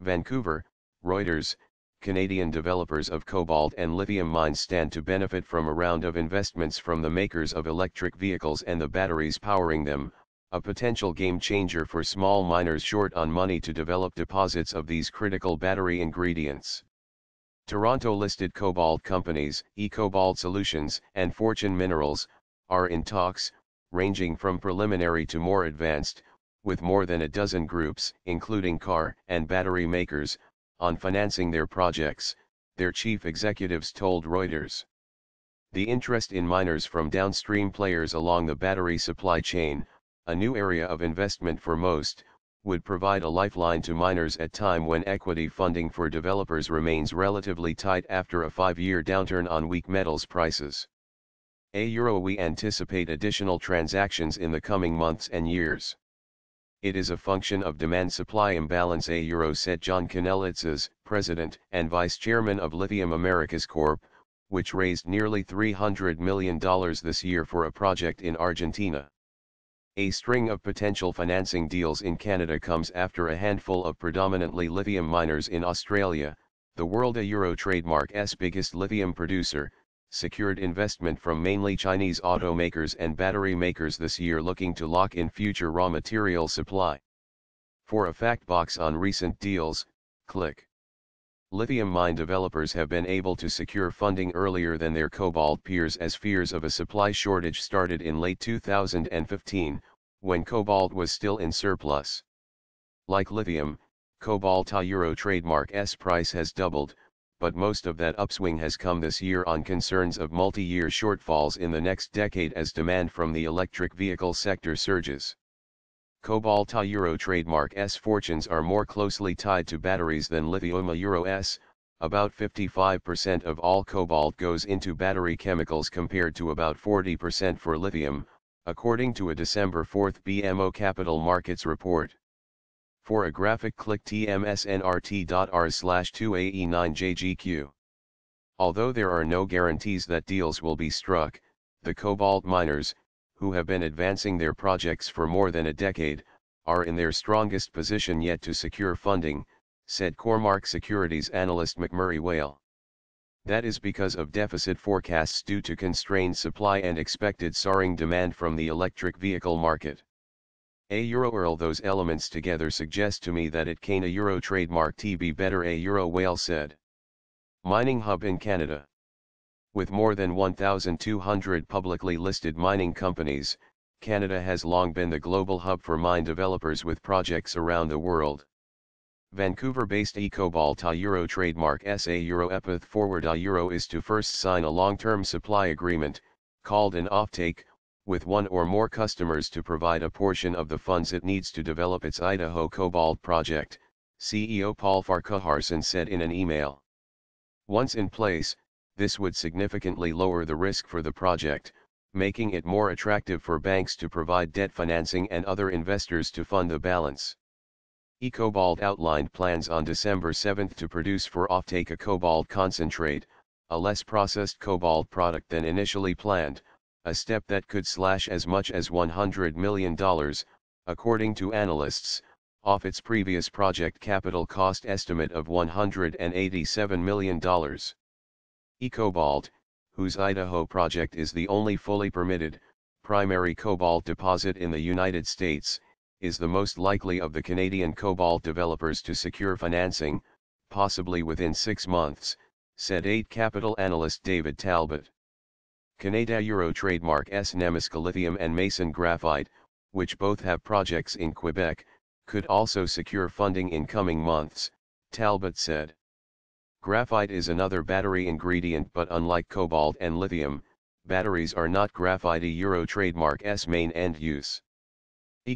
Vancouver, Reuters, Canadian developers of cobalt and lithium mines stand to benefit from a round of investments from the makers of electric vehicles and the batteries powering them, a potential game changer for small miners short on money to develop deposits of these critical battery ingredients. Toronto listed cobalt companies, eCobalt Solutions and Fortune Minerals, are in talks, ranging from preliminary to more advanced, with more than a dozen groups, including car and battery makers, on financing their projects, their chief executives told Reuters. The interest in miners from downstream players along the battery supply chain, a new area of investment for most, would provide a lifeline to miners at time when equity funding for developers remains relatively tight after a five-year downturn on weak metals prices. A euro we anticipate additional transactions in the coming months and years it is a function of demand-supply imbalance a euro said John Kanelitzas, president and vice chairman of Lithium Americas Corp., which raised nearly $300 million this year for a project in Argentina. A string of potential financing deals in Canada comes after a handful of predominantly lithium miners in Australia, the world a euro trademark's biggest lithium producer, secured investment from mainly Chinese automakers and battery makers this year looking to lock in future raw material supply. For a fact box on recent deals, click. Lithium mine developers have been able to secure funding earlier than their cobalt peers as fears of a supply shortage started in late 2015, when cobalt was still in surplus. Like lithium, cobalt euro trademark S price has doubled, but most of that upswing has come this year on concerns of multi-year shortfalls in the next decade as demand from the electric vehicle sector surges. Cobalt Euro trademark S fortunes are more closely tied to batteries than lithium Euro S, about 55% of all cobalt goes into battery chemicals compared to about 40% for lithium, according to a December 4 BMO Capital Markets report. For a graphic click tmsnrt.r slash 2ae9jgq. Although there are no guarantees that deals will be struck, the cobalt miners, who have been advancing their projects for more than a decade, are in their strongest position yet to secure funding, said Cormark Securities analyst McMurray Whale. That is because of deficit forecasts due to constrained supply and expected soaring demand from the electric vehicle market. A euro earl those elements together suggest to me that it can a euro trademark TB better a euro whale said. Mining hub in Canada. With more than 1,200 publicly listed mining companies, Canada has long been the global hub for mine developers with projects around the world. Vancouver-based Ecobalt a Euro trademark SA Euro Epith forward a Euro is to first sign a long-term supply agreement, called an offtake, with one or more customers to provide a portion of the funds it needs to develop its Idaho Cobalt project, CEO Paul Farquharson said in an email. Once in place, this would significantly lower the risk for the project, making it more attractive for banks to provide debt financing and other investors to fund the balance. EcoBalt outlined plans on December 7 to produce for offtake a cobalt concentrate, a less processed cobalt product than initially planned, a step that could slash as much as $100 million, according to analysts, off its previous project capital cost estimate of $187 million. Ecobalt, whose Idaho project is the only fully permitted, primary cobalt deposit in the United States, is the most likely of the Canadian cobalt developers to secure financing, possibly within six months, said 8 Capital analyst David Talbot. Canada Euro trademark S Namaska Lithium and Mason Graphite, which both have projects in Quebec, could also secure funding in coming months, Talbot said. Graphite is another battery ingredient but unlike cobalt and lithium, batteries are not graphite Euro trademark S main end use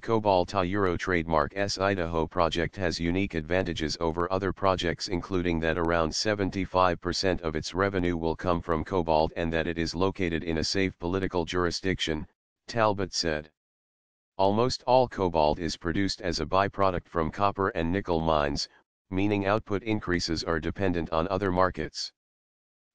cobalt Euro trademark S Idaho project has unique advantages over other projects including that around 75% of its revenue will come from cobalt and that it is located in a safe political jurisdiction, Talbot said. Almost all cobalt is produced as a byproduct from copper and nickel mines, meaning output increases are dependent on other markets.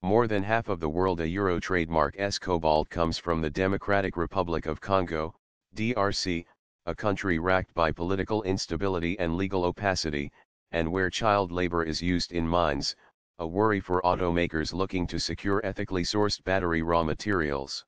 More than half of the world a Euro trademark S cobalt comes from the Democratic Republic of Congo, DRC, a country racked by political instability and legal opacity, and where child labor is used in mines, a worry for automakers looking to secure ethically sourced battery raw materials.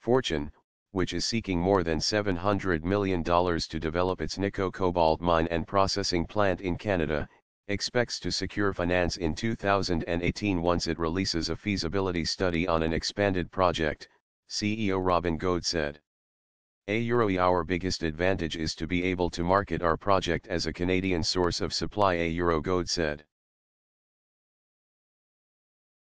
Fortune, which is seeking more than $700 million to develop its Nico cobalt mine and processing plant in Canada, expects to secure finance in 2018 once it releases a feasibility study on an expanded project, CEO Robin Goad said. Euro Our biggest advantage is to be able to market our project as a Canadian source of supply Auro Goad said.